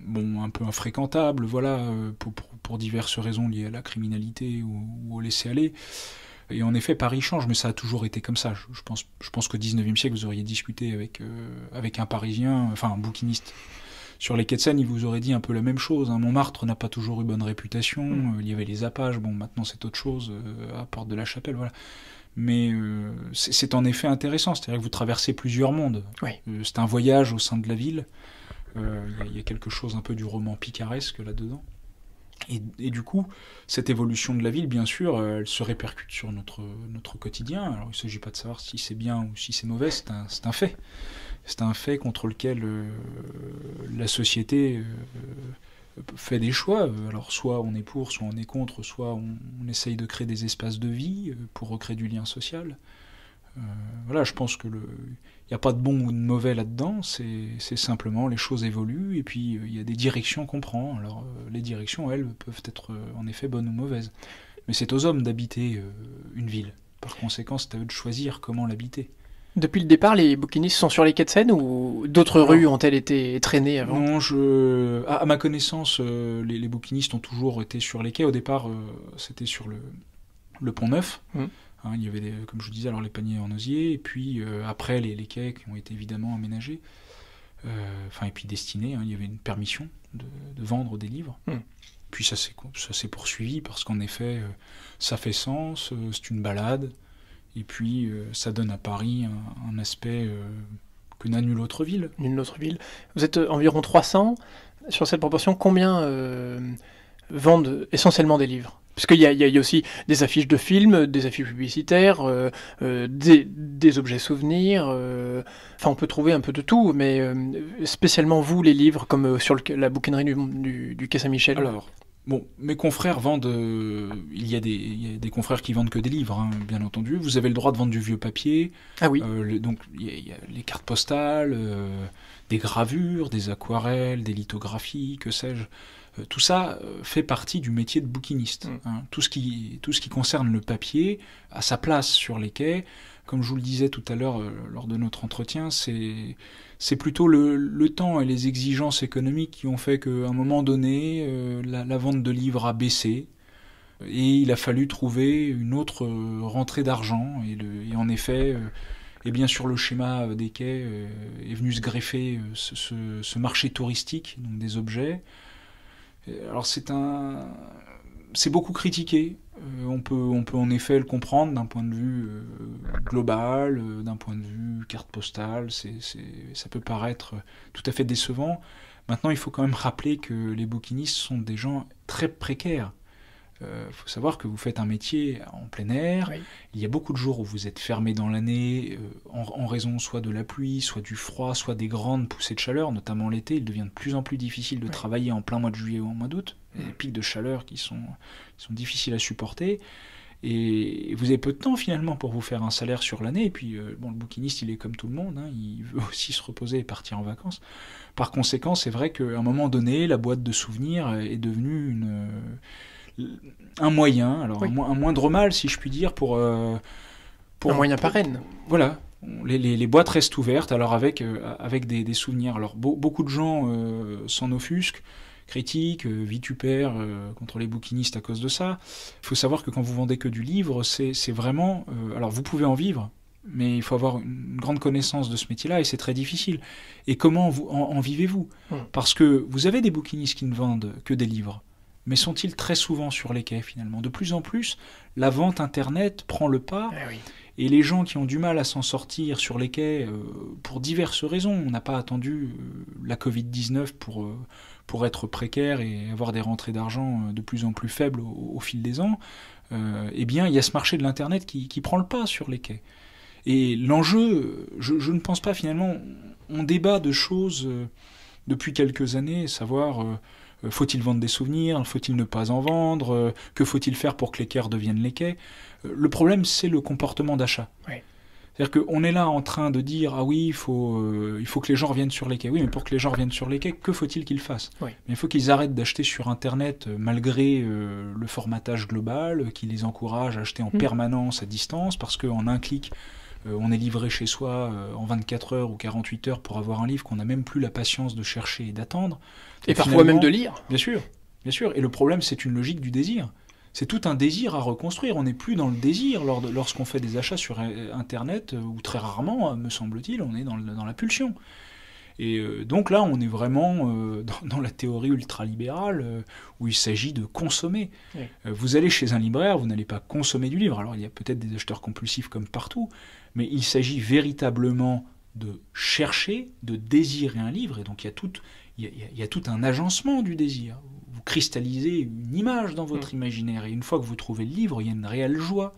bon, un peu infréquentables, voilà, pour, pour, diverses raisons liées à la criminalité ou, au laisser-aller. Et en effet, Paris change, mais ça a toujours été comme ça. Je, pense, je pense qu'au 19e siècle, vous auriez discuté avec, avec un Parisien, enfin un bouquiniste, sur les quais de il vous aurait dit un peu la même chose. Hein. Montmartre n'a pas toujours eu bonne réputation. Mm. Euh, il y avait les apaches. Bon, maintenant c'est autre chose. Euh, à Porte de la Chapelle, voilà. Mais euh, c'est en effet intéressant. C'est-à-dire que vous traversez plusieurs mondes. c'est un voyage au sein de la ville. Il y, a quelque chose un peu du roman picaresque là-dedans. Et, du coup, cette évolution de la ville, bien sûr, elle se répercute sur notre, notre quotidien. Alors, il ne s'agit pas de savoir si c'est bien ou si c'est mauvais, c'est un, un, fait c'est un fait contre lequel euh, la société euh, fait des choix. Alors soit on est pour, soit on est contre, soit on, essaye de créer des espaces de vie euh, pour recréer du lien social. voilà, je pense que le n'y a pas de bon ou de mauvais là-dedans, c'est simplement les choses évoluent et puis il y a des directions qu'on prend. Alors les directions, elles, peuvent être en effet bonnes ou mauvaises. Mais c'est aux hommes d'habiter une ville. Par conséquent, c'est à eux de choisir comment l'habiter depuis le départ, les bouquinistes sont sur les quais de Seine ou d'autres rues ont-elles été traînées avant Non, à, ma connaissance, euh, les, bouquinistes ont toujours été sur les quais. Au départ, euh, c'était sur le, Pont Neuf. Mm. Hein, il y avait, comme je vous disais, alors les paniers en osier, et puis euh, après les, quais qui ont été évidemment aménagés, enfin et puis destinés. Hein, il y avait une permission de, vendre des livres. Mm. Puis ça s'est poursuivi parce qu'en effet, ça fait sens, c'est une balade. Et puis, euh, ça donne à Paris un, aspect euh, que n'a nulle autre ville. Nulle autre ville. Vous êtes euh, environ 300. Sur cette proportion, combien vendent essentiellement des livres Parce qu'il y, a aussi des affiches de films, des affiches publicitaires, des, objets souvenirs. Enfin, on peut trouver un peu de tout, mais spécialement vous, les livres, comme sur la bouquinerie du, du, Quai Saint-Michel. Bon, mes confrères vendent. Euh, il, y a des, des, confrères qui vendent que des livres, hein, bien entendu. Vous avez le droit de vendre du vieux papier. Ah oui. Euh, donc, il y, a les cartes postales, euh, des gravures, des aquarelles, des lithographies, que sais-je. tout ça fait partie du métier de bouquiniste. Mm. Hein. Tout, ce qui, tout ce qui concerne le papier à sa place sur les quais. Comme je vous le disais tout à l'heure lors de notre entretien, c'est c'est plutôt le, le, temps et les exigences économiques qui ont fait qu'à un moment donné, euh, la, vente de livres a baissé et il a fallu trouver une autre euh, rentrée d'argent. Et, en effet, euh, et bien sur le schéma des quais est venu se greffer ce, ce marché touristique, donc des objets. Alors c'est un c'est beaucoup critiqué. Euh, on, peut, on peut en effet le comprendre d'un point de vue euh, global, euh, d'un point de vue carte postale, c'est, ça peut paraître tout à fait décevant. Maintenant, il faut quand même rappeler que les bouquinistes sont des gens très précaires. Il euh, faut savoir que vous faites un métier en plein air. Il y a beaucoup de jours où vous êtes fermé dans l'année euh, en, raison soit de la pluie, soit du froid, soit des grandes poussées de chaleur, notamment l'été. Il devient de plus en plus difficile de travailler en plein mois de juillet ou en mois d'août. les Des mm. pics de chaleur qui sont, difficiles à supporter. Et vous avez peu de temps finalement pour vous faire un salaire sur l'année. Et puis, euh, bon, le bouquiniste, il est comme tout le monde, hein. il veut aussi se reposer et partir en vacances. Par conséquent, c'est vrai qu'à un moment donné, la boîte de souvenirs est devenue une, un moyen, alors un, moindre mal, si je puis dire, pour. Euh, un moyen Voilà. Les, boîtes restent ouvertes, alors avec, euh, avec des, souvenirs. Alors, beaucoup de gens euh, s'en offusquent, critiquent, vitupèrent contre les bouquinistes à cause de ça. Il faut savoir que quand vous vendez que du livre, c'est vraiment. alors, vous pouvez en vivre, mais il faut avoir une grande connaissance de ce métier-là et c'est très difficile. Et comment vous, en vivez-vous hum. Parce que vous avez des bouquinistes qui ne vendent que des livres mais sont-ils très souvent sur les quais finalement De plus en plus, la vente Internet prend le pas. Eh et les gens qui ont du mal à s'en sortir sur les quais, euh, pour diverses raisons, on n'a pas attendu euh, la Covid-19 pour, euh, pour être précaire et avoir des rentrées d'argent de plus en plus faibles au, fil des ans, eh bien, il y a ce marché de l'Internet qui, qui, prend le pas sur les quais. Et l'enjeu, je, je, ne pense pas finalement, on débat de choses depuis quelques années, savoir euh, faut-il vendre des souvenirs Faut-il ne pas en vendre euh, Que faut-il faire pour que les quais deviennent les quais euh, Le problème, c'est le comportement d'achat. C'est-à-dire qu'on est là en train de dire ah oui, il faut, il faut que les gens reviennent sur les quais. Oui, mais pour que les gens reviennent sur les quais, que faut-il qu'ils fassent Il faut qu'ils arrêtent d'acheter sur Internet malgré le formatage global, qui les encourage à acheter en mmh. permanence à distance, parce qu'en un clic, euh, on est livré chez soi euh, en 24 heures ou 48 heures pour avoir un livre qu'on n'a même plus la patience de chercher et d'attendre. Et parfois même de lire. Bien sûr, bien sûr. Et le problème, c'est une logique du désir. C'est tout un désir à reconstruire. On n'est plus dans le désir lorsqu'on fait des achats sur euh, Internet, ou très rarement, me semble-t-il, on est dans, dans la pulsion. Et euh, donc là, on est vraiment euh, dans, la théorie ultralibérale euh, où il s'agit de consommer. vous allez chez un libraire, vous n'allez pas consommer du livre. Alors il y a peut-être des acheteurs compulsifs comme partout, mais il s'agit véritablement de chercher, de désirer un livre. Et donc il y a tout, un agencement du désir. Vous cristallisez une image dans votre imaginaire. Et une fois que vous trouvez le livre, il y a une réelle joie.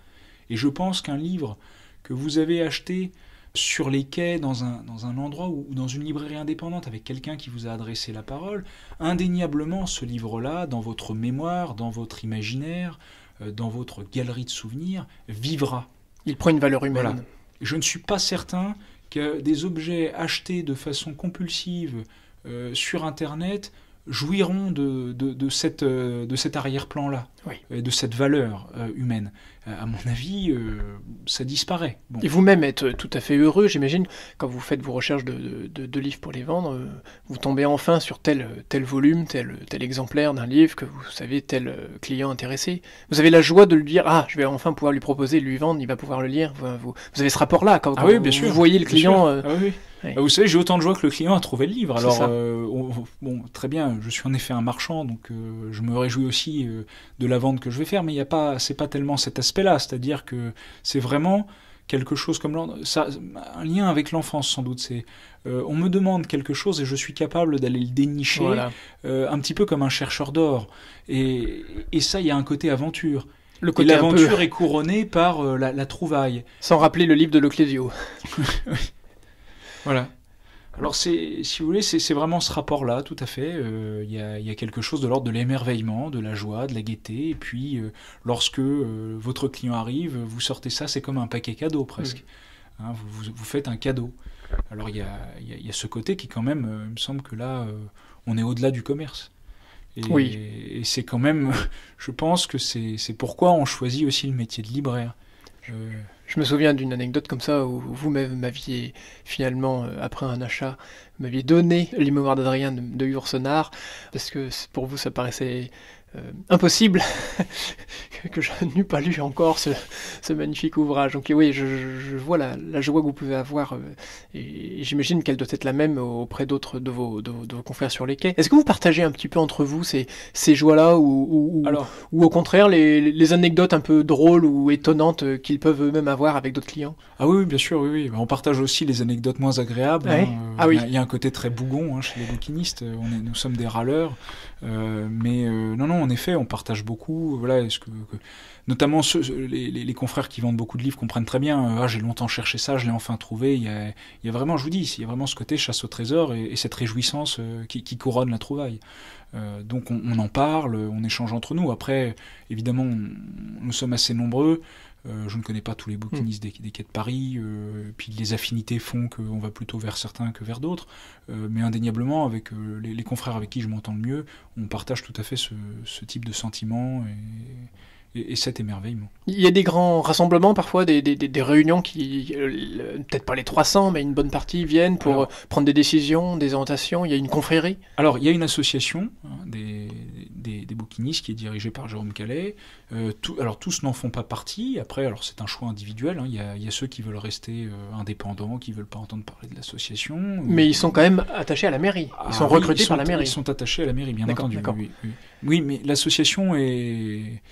Et je pense qu'un livre que vous avez acheté sur les quais, dans un, endroit ou dans une librairie indépendante avec quelqu'un qui vous a adressé la parole, indéniablement ce livre-là, dans votre mémoire, dans votre imaginaire, euh, dans votre galerie de souvenirs, vivra. Il prend une valeur humaine. Je ne suis pas certain que des objets achetés de façon compulsive euh, sur Internet jouiront de, cette, euh, de cet arrière-plan-là de cette valeur euh, humaine. Euh, à mon avis, euh, ça disparaît. Et vous-même êtes tout à fait heureux, j'imagine, quand vous faites vos recherches de, livres pour les vendre, vous tombez enfin sur tel, tel volume, tel, tel exemplaire d'un livre que vous savez tel client intéressé. Vous avez la joie de lui dire Ah, je vais enfin pouvoir lui proposer, lui vendre, il va pouvoir le lire. Vous, avez ce rapport-là quand, ah bien vous, sûr, voyez le client. Ah oui. Ah, vous savez, j'ai autant de joie que le client a trouvé le livre. Alors, bon, très bien, je suis en effet un marchand, donc je me réjouis aussi de la la vente que je vais faire, mais il n'y a pas, c'est pas tellement cet aspect-là. C'est-à-dire que c'est vraiment quelque chose comme ça, un lien avec l'enfance sans doute. C'est euh, on me demande quelque chose et je suis capable d'aller le dénicher, euh, un petit peu comme un chercheur d'or. Et, et ça, il y a un côté aventure. Le côté l'aventure est couronnée par euh, la, trouvaille. Sans rappeler le livre de Leclésio. voilà. Alors, si vous voulez, c'est vraiment ce rapport-là, tout à fait. Euh, il y, a, quelque chose de l'ordre de l'émerveillement, de la joie, de la gaieté. Et puis, euh, lorsque euh, votre client arrive, vous sortez ça, c'est comme un paquet cadeau presque. Hein, vous, faites un cadeau. Alors, il y a, ce côté qui, quand même, il me semble que là, on est au-delà du commerce. oui. et c'est quand même, je pense que c'est pourquoi on choisit aussi le métier de libraire. Je, me souviens d'une anecdote comme ça où vous-même m'aviez finalement, euh, après un achat, m'aviez donné les mémoires d'Adrien de, de parce que pour vous ça paraissait euh, impossible que je n'eus pas lu encore ce, magnifique ouvrage. Donc oui, je, vois la, joie que vous pouvez avoir euh, et j'imagine qu'elle doit être la même auprès d'autres de vos, confrères sur les quais. Est-ce que vous partagez un petit peu entre vous ces, joies-là ou, au contraire les, anecdotes un peu drôles ou étonnantes qu'ils peuvent eux-mêmes avoir avec d'autres clients Ah oui, bien sûr, oui, bah, On partage aussi les anecdotes moins agréables. Hein. Ah oui. Il y, a un côté très bougon hein, chez les bouquinistes. On nous sommes des râleurs. Euh, mais euh, non, non, en effet, on partage beaucoup. Voilà, est-ce que, notamment les, confrères qui vendent beaucoup de livres comprennent très bien. Euh, ah, j'ai longtemps cherché ça, je l'ai enfin trouvé. Il y, a, vraiment, je vous dis, il y a vraiment ce côté chasse au trésor et, cette réjouissance qui, couronne la trouvaille. donc on, en parle, on échange entre nous. Après, évidemment, nous sommes assez nombreux. Euh, je ne connais pas tous les hmm. bouquinistes des, des, quais de Paris, euh, puis les affinités font qu'on va plutôt vers certains que vers d'autres, euh, mais indéniablement, avec les, confrères avec qui je m'entends le mieux, on partage tout à fait ce, type de sentiment et, cet émerveillement. Il y a des grands rassemblements parfois, des, réunions qui, peut-être pas les 300, mais une bonne partie viennent pour prendre des décisions, des orientations, il y a une confrérie Alors, il y a une association hein, des des, bouquinistes qui est dirigé par Jérôme Calais. Euh, alors tous n'en font pas partie. Après, alors c'est un choix individuel. Hein. Il y, a ceux qui veulent rester euh, indépendants, qui veulent pas entendre parler de l'association. Mais ils sont quand même attachés à la mairie. Ils ah sont recrutés par la mairie. Ils sont attachés à la mairie, bien entendu. Oui, mais l'association est,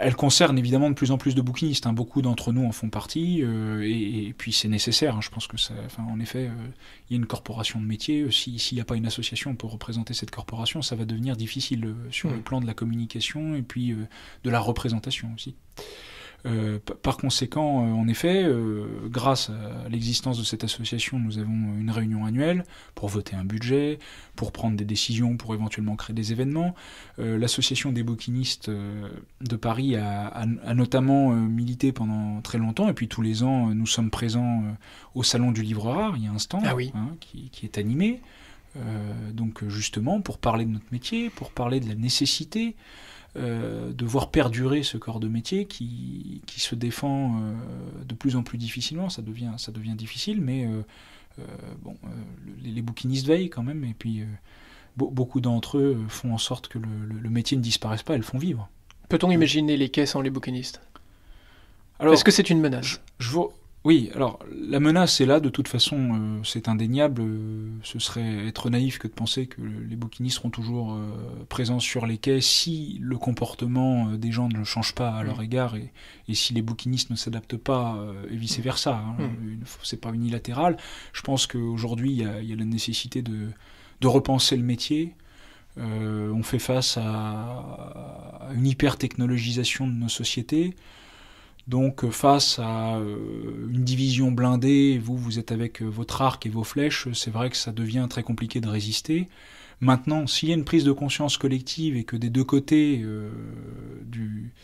elle concerne évidemment de plus en plus de bouquinistes. Hein. Beaucoup d'entre nous en font partie, euh, et, puis c'est nécessaire. Hein. Je pense que ça, enfin, en effet, euh, il y a une corporation de métier. Euh, s'il n'y a pas une association pour représenter cette corporation, ça va devenir difficile sur mmh. le plan de la communication et puis de la représentation aussi. Euh, par conséquent, euh, en effet, euh, grâce à l'existence de cette association, nous avons une réunion annuelle pour voter un budget, pour prendre des décisions, pour éventuellement créer des événements. L'association des bouquinistes de Paris a, notamment milité pendant très longtemps, et puis tous les ans, nous sommes présents au Salon du Livre Rare, il y a un stand ah hein, qui, qui, est animé. donc justement pour parler de notre métier, pour parler de la nécessité devoir euh, de voir perdurer ce corps de métier qui, qui se défend euh, de plus en plus difficilement. Ça devient, ça devient difficile, mais euh, bon, les, bouquinistes veillent quand même, et puis beaucoup d'entre eux font en sorte que le, métier ne disparaisse pas, elles font vivre. Peut-on imaginer les caisses sans les bouquinistes Est-ce que c'est une menace je, oui, alors la menace est là, de toute façon, euh, c'est indéniable. Euh, ce serait être naïf que de penser que les bouquinistes seront toujours euh, présents sur les quais si le comportement des gens ne change pas à leur mm. égard et, si les bouquinistes ne s'adaptent pas et vice-versa. Hein. Mm. C'est pas unilatéral. Je pense qu'aujourd'hui, il y, a la nécessité de, repenser le métier. on fait face à, à une hyper-technologisation de nos sociétés. Donc euh, face à euh, une division blindée, vous, vous êtes avec euh, votre arc et vos flèches, c'est vrai que ça devient très compliqué de résister. Maintenant, s'il y a une prise de conscience collective et que des deux côtés du...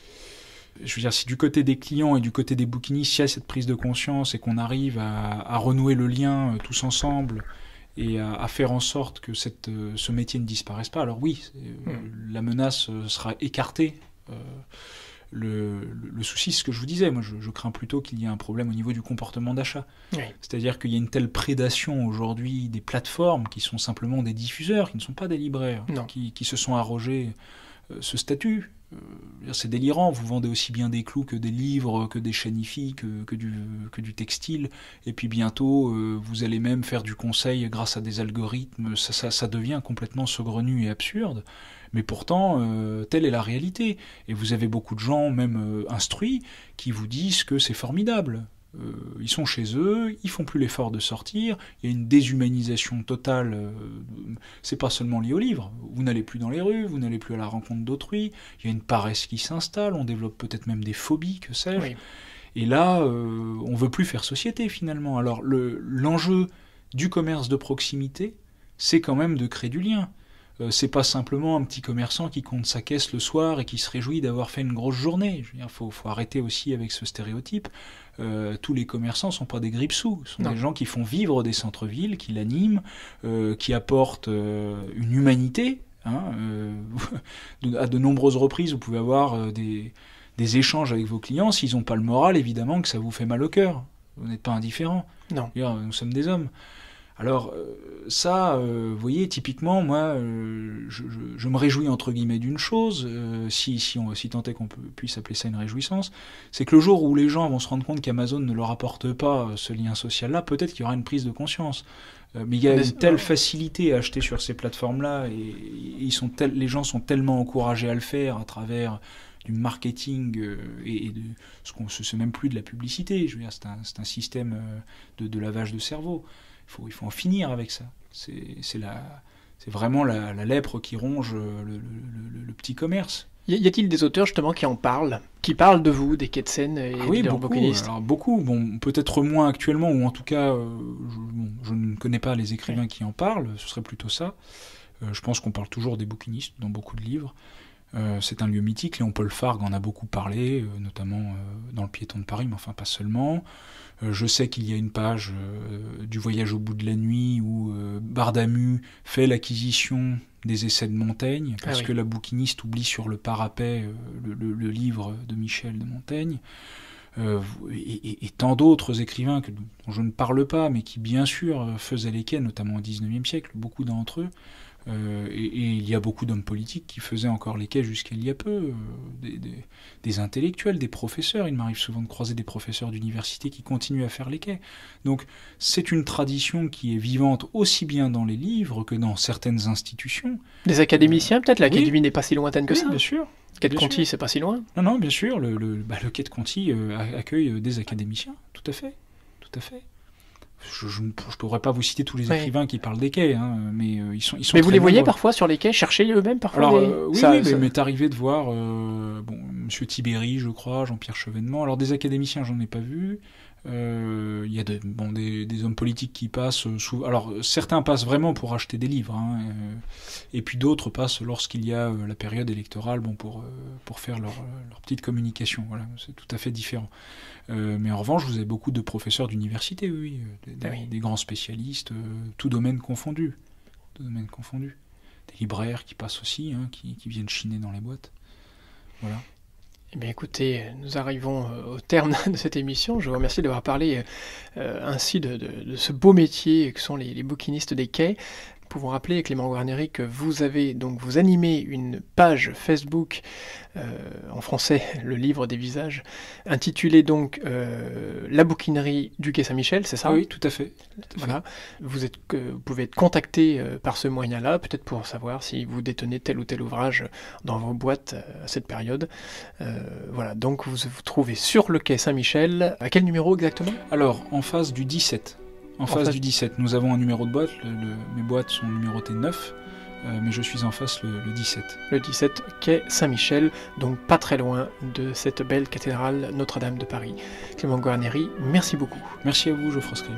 Je veux dire, si du côté des clients et du côté des bouquinistes, il y a cette prise de conscience et qu'on arrive à, renouer le lien tous ensemble et à, faire en sorte que ce métier ne disparaisse pas, alors oui, hmm. la menace sera écartée le, le, souci, ce que je vous disais. Moi, je, crains plutôt qu'il y ait un problème au niveau du comportement d'achat. C'est-à-dire qu'il y a une telle prédation aujourd'hui des plateformes qui sont simplement des diffuseurs, qui ne sont pas des libraires, qui, qui, se sont arrogés euh, ce statut. Euh, c'est délirant, vous vendez aussi bien des clous que des livres, que des chanifis, que, du, textile, et puis bientôt euh, vous allez même faire du conseil grâce à des algorithmes, ça, devient complètement saugrenu et absurde, mais pourtant telle est la réalité, et vous avez beaucoup de gens, même instruits, qui vous disent que c'est formidable, euh, ils sont chez eux, ils font plus l'effort de sortir, il y a une déshumanisation totale, euh, c'est pas seulement lié au livre, vous n'allez plus dans les rues, vous n'allez plus à la rencontre d'autrui, il y a une paresse qui s'installe, on développe peut-être même des phobies, que sais-je, et là, on euh, on veut plus faire société finalement. Alors l'enjeu du commerce de proximité, c'est quand même de créer du lien c'est pas simplement un petit commerçant qui compte sa caisse le soir et qui se réjouit d'avoir fait une grosse journée. Il faut, arrêter aussi avec ce stéréotype. Euh, tous les commerçants ne sont pas des grippes sous Ce sont des gens qui font vivre des centres-villes, qui l'animent, euh, qui apportent euh, une humanité. Hein, à de nombreuses reprises, vous pouvez avoir des, des échanges avec vos clients. S'ils n'ont pas le moral, évidemment que ça vous fait mal au cœur. Vous n'êtes pas indifférent. Non. Nous sommes des hommes. Alors euh, ça, euh, vous voyez, typiquement, moi, euh, je, me réjouis entre guillemets d'une chose, si, on, tant est qu'on puisse appeler ça une réjouissance, c'est que le jour où les gens vont se rendre compte qu'Amazon ne leur apporte pas ce lien social-là, peut-être qu'il y aura une prise de conscience. mais il y a ah, une telle facilité à acheter sur ces plateformes-là, et, ils sont les gens sont tellement encouragés à le faire à travers du marketing et, de ce qu'on se sait même plus de la publicité. Je veux c'est un, système de lavage de cerveau faut, il faut en finir avec ça. C'est vraiment la, la, lèpre qui ronge le, le, petit commerce. Y a-t-il des auteurs justement qui en parlent, qui parlent de vous, des quais de scène et ah oui, beaucoup, alors beaucoup. Bon, peut-être moins actuellement, ou en tout cas, euh, je, ne connais pas les écrivains qui en parlent. Ce serait plutôt ça. Euh, je pense qu'on parle toujours des bouquinistes dans beaucoup de livres. Euh, c'est un lieu mythique. Léon Paul Fargue en a beaucoup parlé, euh, notamment euh, dans le piéton de Paris, mais enfin pas seulement. je sais qu'il y a une page du voyage au bout de la nuit où Bardamu fait l'acquisition des essais de Montaigne, ah parce que la bouquiniste oublie sur le parapet le, livre de Michel de Montaigne. et, tant d'autres écrivains que, dont je ne parle pas, mais qui bien sûr faisaient les quais, notamment au XIXe siècle, beaucoup d'entre eux, euh, et, il y a beaucoup d'hommes politiques qui faisaient encore les quais jusqu'à il y a peu, euh, des, intellectuels, des professeurs. Il m'arrive souvent de croiser des professeurs d'université qui continuent à faire les quais. Donc c'est une tradition qui est vivante aussi bien dans les livres que dans certaines institutions. Des académiciens euh, peut-être L'académie oui, n'est pas si lointaine que ça. Bien sûr. Le quai de Conti, c'est pas si loin. Non, non, bien sûr. Le, le bah, quai de Conti accueille des académiciens, tout à fait. Tout à fait je ne pourrais pas vous citer tous les écrivains qui parlent des quais, hein, mais euh, ils sont, ils sont. Mais vous les voyez parfois sur les quais, chercher eux-mêmes parfois. Euh, oui, ça, m'est arrivé de voir, euh, bon, Monsieur Tibéri, je crois, Jean-Pierre Chevènement. Alors des académiciens, j'en ai pas vu. Euh, il y a bon, des, des, hommes politiques qui passent. Euh, Souvent, alors certains passent vraiment pour acheter des livres, hein, euh, et puis d'autres passent lorsqu'il y a la période électorale, bon pour pour faire leur, leur petite communication. Voilà, c'est tout à fait différent. mais en revanche, vous avez beaucoup de professeurs d'université, oui, ah des, grands spécialistes, tout domaine confondu, domaine des libraires qui passent aussi, hein, qui, qui, viennent chiner dans les boîtes. Voilà. Eh bien écoutez, nous arrivons euh, au terme de cette émission. Je vous remercie d'avoir parlé euh, euh, ainsi de, ce beau métier que sont les, les bouquinistes des quais pouvons rappeler, Clément Guarneri, que vous avez donc vous animez une page Facebook euh, en français, le livre des visages, intitulé donc euh, La bouquinerie du Quai Saint-Michel, c'est ça Oui, tout à fait. voilà. Vous, êtes, euh, vous pouvez être contacté par ce moyen-là, peut-être pour savoir si vous détenez tel ou tel ouvrage dans vos boîtes à cette période. voilà, donc vous vous trouvez sur le Quai Saint-Michel. À quel numéro exactement Alors, en face du 17. En, face du 17. Nous avons un numéro de boîte, mes boîtes sont numérotées 9. Euh, mais je suis en face le, 17. Le 17 quai Saint-Michel, donc pas très loin de cette belle cathédrale Notre-Dame de Paris. Clément Guarneri, merci beaucoup. Merci à vous, Geoffroy Scrim.